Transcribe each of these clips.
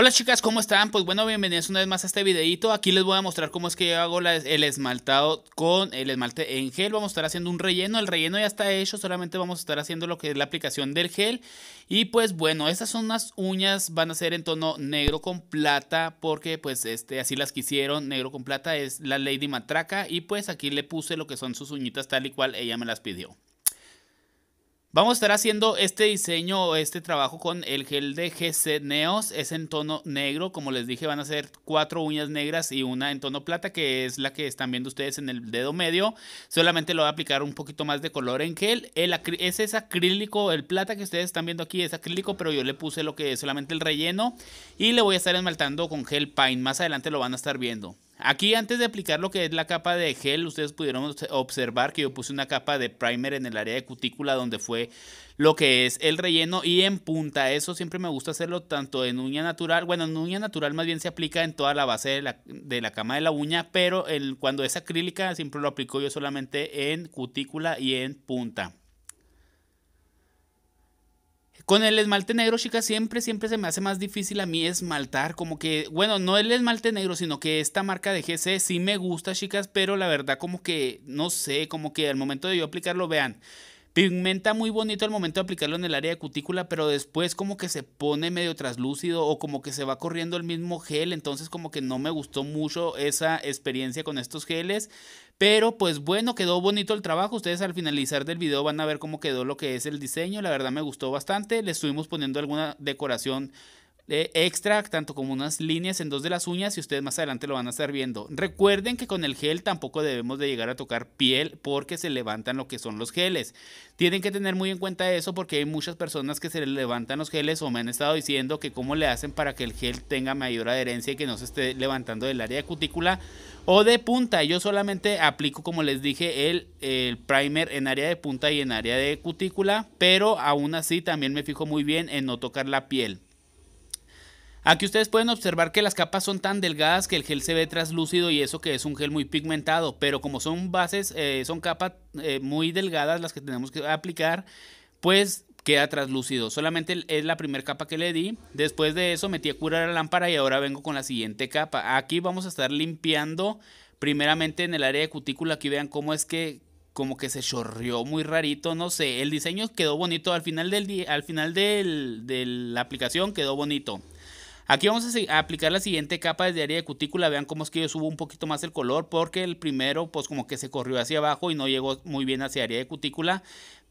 Hola chicas, ¿cómo están? Pues bueno, bienvenidos una vez más a este videito. Aquí les voy a mostrar cómo es que yo hago el esmaltado con el esmalte en gel. Vamos a estar haciendo un relleno, el relleno ya está hecho, solamente vamos a estar haciendo lo que es la aplicación del gel. Y pues bueno, estas son unas uñas, van a ser en tono negro con plata, porque pues este, así las quisieron, negro con plata es la Lady Matraca. Y pues aquí le puse lo que son sus uñitas tal y cual ella me las pidió. Vamos a estar haciendo este diseño, este trabajo con el gel de GC Neos. Es en tono negro, como les dije, van a ser cuatro uñas negras y una en tono plata, que es la que están viendo ustedes en el dedo medio. Solamente lo voy a aplicar un poquito más de color en gel. El ese es acrílico, el plata que ustedes están viendo aquí es acrílico, pero yo le puse lo que es solamente el relleno. Y le voy a estar esmaltando con gel pine Más adelante lo van a estar viendo. Aquí antes de aplicar lo que es la capa de gel, ustedes pudieron observar que yo puse una capa de primer en el área de cutícula donde fue lo que es el relleno y en punta. Eso siempre me gusta hacerlo tanto en uña natural, bueno, en uña natural más bien se aplica en toda la base de la, cama de la uña, pero cuando es acrílica siempre lo aplico yo solamente en cutícula y en punta. Con el esmalte negro, chicas, siempre, siempre se me hace más difícil a mí esmaltar. Como que, bueno, no el esmalte negro, sino que esta marca de GC sí me gusta, chicas, pero la verdad como que, no sé, como que al momento de yo aplicarlo, vean. Pigmenta muy bonito al momento de aplicarlo en el área de cutícula, pero después como que se pone medio traslúcido o como que se va corriendo el mismo gel, entonces como que no me gustó mucho esa experiencia con estos geles. Pero pues bueno, quedó bonito el trabajo. Ustedes al finalizar del video van a ver cómo quedó lo que es el diseño. La verdad me gustó bastante. Le estuvimos poniendo alguna decoración eh, Extract, tanto como unas líneas en dos de las uñas y ustedes más adelante lo van a estar viendo. Recuerden que con el gel tampoco debemos de llegar a tocar piel porque se levantan lo que son los geles. Tienen que tener muy en cuenta eso porque hay muchas personas que se levantan los geles o me han estado diciendo que cómo le hacen para que el gel tenga mayor adherencia y que no se esté levantando del área de cutícula o de punta. Yo solamente aplico, como les dije, el, el primer en área de punta y en área de cutícula, pero aún así también me fijo muy bien en no tocar la piel. Aquí ustedes pueden observar que las capas son tan delgadas que el gel se ve traslúcido y eso que es un gel muy pigmentado, pero como son bases, eh, son capas eh, muy delgadas las que tenemos que aplicar, pues queda traslúcido Solamente es la primera capa que le di. Después de eso metí a curar la lámpara y ahora vengo con la siguiente capa. Aquí vamos a estar limpiando primeramente en el área de cutícula. Aquí vean cómo es que como que se chorrió muy rarito, no sé. El diseño quedó bonito al final del al final de la aplicación quedó bonito. Aquí vamos a, aplicar la siguiente capa desde área de cutícula. Vean cómo es que yo subo un poquito más el color porque el primero pues como que se corrió hacia abajo y no llegó muy bien hacia área de cutícula.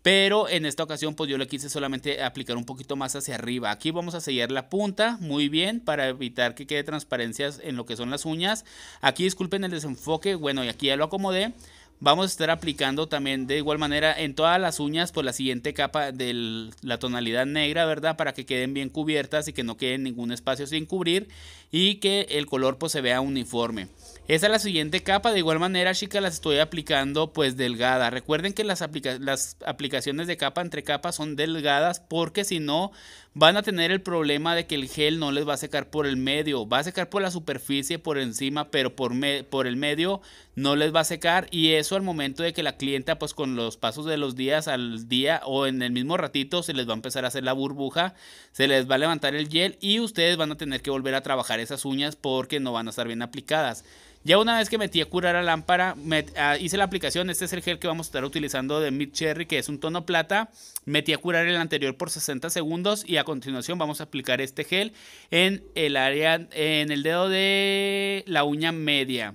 Pero en esta ocasión pues yo le quise solamente aplicar un poquito más hacia arriba. Aquí vamos a sellar la punta muy bien para evitar que quede transparencias en lo que son las uñas. Aquí disculpen el desenfoque. Bueno y aquí ya lo acomodé. Vamos a estar aplicando también de igual manera en todas las uñas por pues, la siguiente capa de la tonalidad negra, ¿verdad? Para que queden bien cubiertas y que no quede ningún espacio sin cubrir y que el color pues se vea uniforme. Esa es la siguiente capa. De igual manera, chicas, las estoy aplicando pues delgada. Recuerden que las, las aplicaciones de capa entre capas son delgadas porque si no van a tener el problema de que el gel no les va a secar por el medio. Va a secar por la superficie, por encima, pero por, por el medio no les va a secar. Y eso al momento de que la clienta pues con los pasos de los días al día o en el mismo ratito se les va a empezar a hacer la burbuja. Se les va a levantar el gel y ustedes van a tener que volver a trabajar esas uñas porque no van a estar bien aplicadas. Ya una vez que metí a curar la lámpara, ah, hice la aplicación. Este es el gel que vamos a estar utilizando de Mid Cherry, que es un tono plata. Metí a curar el anterior por 60 segundos y a continuación vamos a aplicar este gel en el área, en el dedo de la uña media.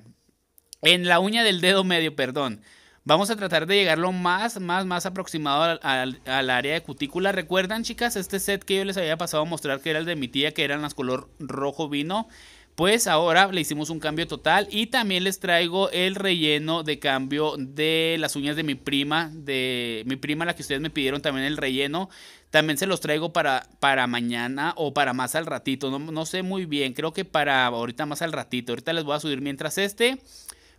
En la uña del dedo medio, perdón. Vamos a tratar de llegarlo más, más, más aproximado al, al, área de cutícula. Recuerdan, chicas, este set que yo les había pasado a mostrar que era el de mi tía, que eran las color rojo vino pues ahora le hicimos un cambio total y también les traigo el relleno de cambio de las uñas de mi prima, de mi prima la que ustedes me pidieron también el relleno. También se los traigo para, para mañana o para más al ratito, no, sé muy bien, creo que para ahorita más al ratito. Ahorita les voy a subir mientras este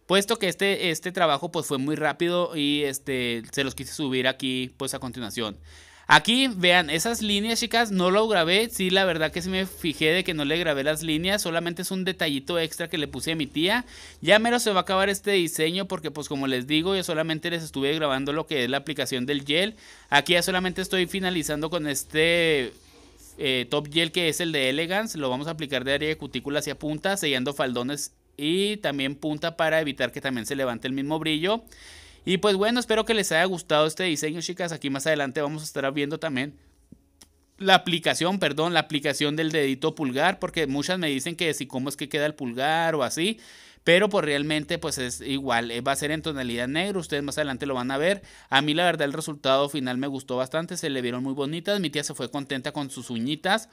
puesto que este, este trabajo pues fue muy rápido y este, se los quise subir aquí pues a continuación. Aquí, vean, esas líneas, chicas, no lo grabé. Sí, la verdad que sí me fijé de que no le grabé las líneas. Solamente es un detallito extra que le puse a mi tía. Ya mero se va a acabar este diseño porque, pues como les digo, yo solamente les estuve grabando lo que es la aplicación del gel. Aquí ya solamente estoy finalizando con este eh, top gel que es el de Elegance. Lo vamos a aplicar de área de cutícula hacia punta, sellando faldones y también punta para evitar que también se levante el mismo brillo. Y pues bueno, espero que les haya gustado este diseño, chicas. Aquí más adelante vamos a estar viendo también la aplicación, perdón, la aplicación del dedito pulgar, porque muchas me dicen que si cómo es que queda el pulgar o así. Pero pues realmente pues es igual, eh, va a ser en tonalidad negro, ustedes más adelante lo van a ver. A mí la verdad el resultado final me gustó bastante, se le vieron muy bonitas, mi tía se fue contenta con sus uñitas,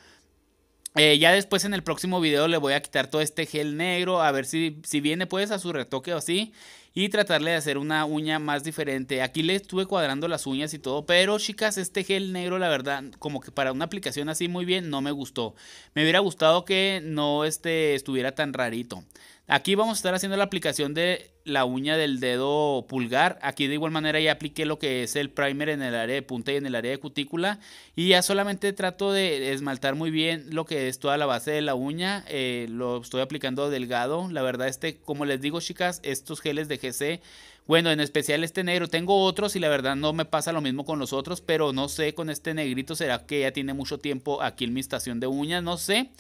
eh, ya después en el próximo video le voy a quitar todo este gel negro, a ver si, si viene pues a su retoque o así y tratarle de hacer una uña más diferente. Aquí le estuve cuadrando las uñas y todo, pero chicas, este gel negro, la verdad, como que para una aplicación así muy bien, no me gustó. Me hubiera gustado que no este, estuviera tan rarito. Aquí vamos a estar haciendo la aplicación de la uña del dedo pulgar. Aquí de igual manera ya apliqué lo que es el primer en el área de punta y en el área de cutícula. Y ya solamente trato de esmaltar muy bien lo que es toda la base de la uña. Eh, lo estoy aplicando delgado. La verdad este, como les digo chicas, estos geles de GC, Bueno, en especial este negro. Tengo otros y la verdad no me pasa lo mismo con los otros, pero no sé, con este negrito será que ya tiene mucho tiempo aquí en mi estación de uñas, no sé.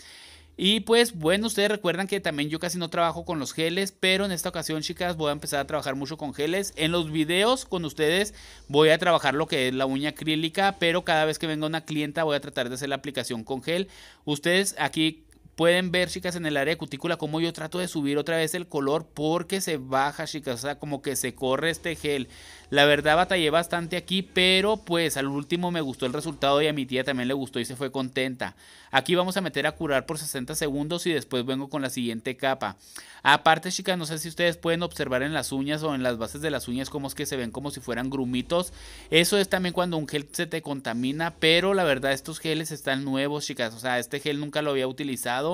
Y pues bueno, ustedes recuerdan que también yo casi no trabajo con los geles, pero en esta ocasión chicas voy a empezar a trabajar mucho con geles. En los videos con ustedes voy a trabajar lo que es la uña acrílica, pero cada vez que venga una clienta voy a tratar de hacer la aplicación con gel. Ustedes aquí Pueden ver, chicas, en el área de cutícula como yo trato de subir otra vez el color porque se baja, chicas. O sea, como que se corre este gel. La verdad batallé bastante aquí, pero pues al último me gustó el resultado y a mi tía también le gustó y se fue contenta. Aquí vamos a meter a curar por 60 segundos y después vengo con la siguiente capa. Aparte, chicas, no sé si ustedes pueden observar en las uñas o en las bases de las uñas como es que se ven como si fueran grumitos. Eso es también cuando un gel se te contamina, pero la verdad estos geles están nuevos, chicas. O sea, este gel nunca lo había utilizado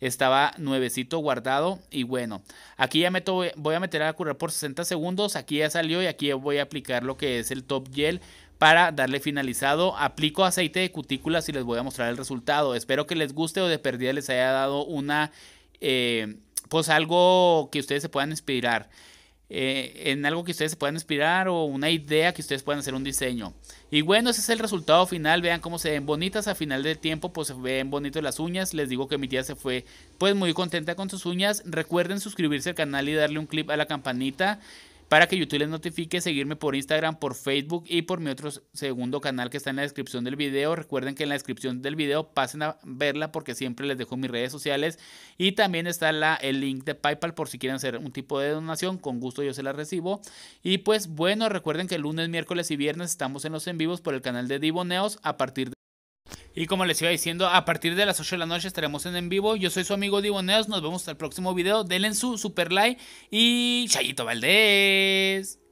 estaba nuevecito guardado y bueno, aquí ya meto voy a meter a currar por 60 segundos, aquí ya salió y aquí voy a aplicar lo que es el top gel para darle finalizado. Aplico aceite de cutículas y les voy a mostrar el resultado. Espero que les guste o de perdida les haya dado una, eh, pues algo que ustedes se puedan inspirar. Eh, en algo que ustedes se puedan inspirar o una idea que ustedes puedan hacer un diseño. Y bueno, ese es el resultado final. Vean cómo se ven bonitas a final de tiempo, pues se ven bonitas las uñas. Les digo que mi tía se fue pues muy contenta con sus uñas. Recuerden suscribirse al canal y darle un clip a la campanita para que YouTube les notifique, seguirme por Instagram, por Facebook y por mi otro segundo canal que está en la descripción del video. Recuerden que en la descripción del video pasen a verla porque siempre les dejo mis redes sociales y también está el link de PayPal por si quieren hacer un tipo de donación. Con gusto yo se la recibo. Y pues bueno, recuerden que lunes, miércoles y viernes estamos en los en vivos por el canal de Diboneos. a partir de y como les iba diciendo, a partir de las 8 de la noche estaremos en en vivo. Yo soy su amigo Divoneos, Nos vemos hasta el próximo video. Denle su super like. Y Chayito Valdés.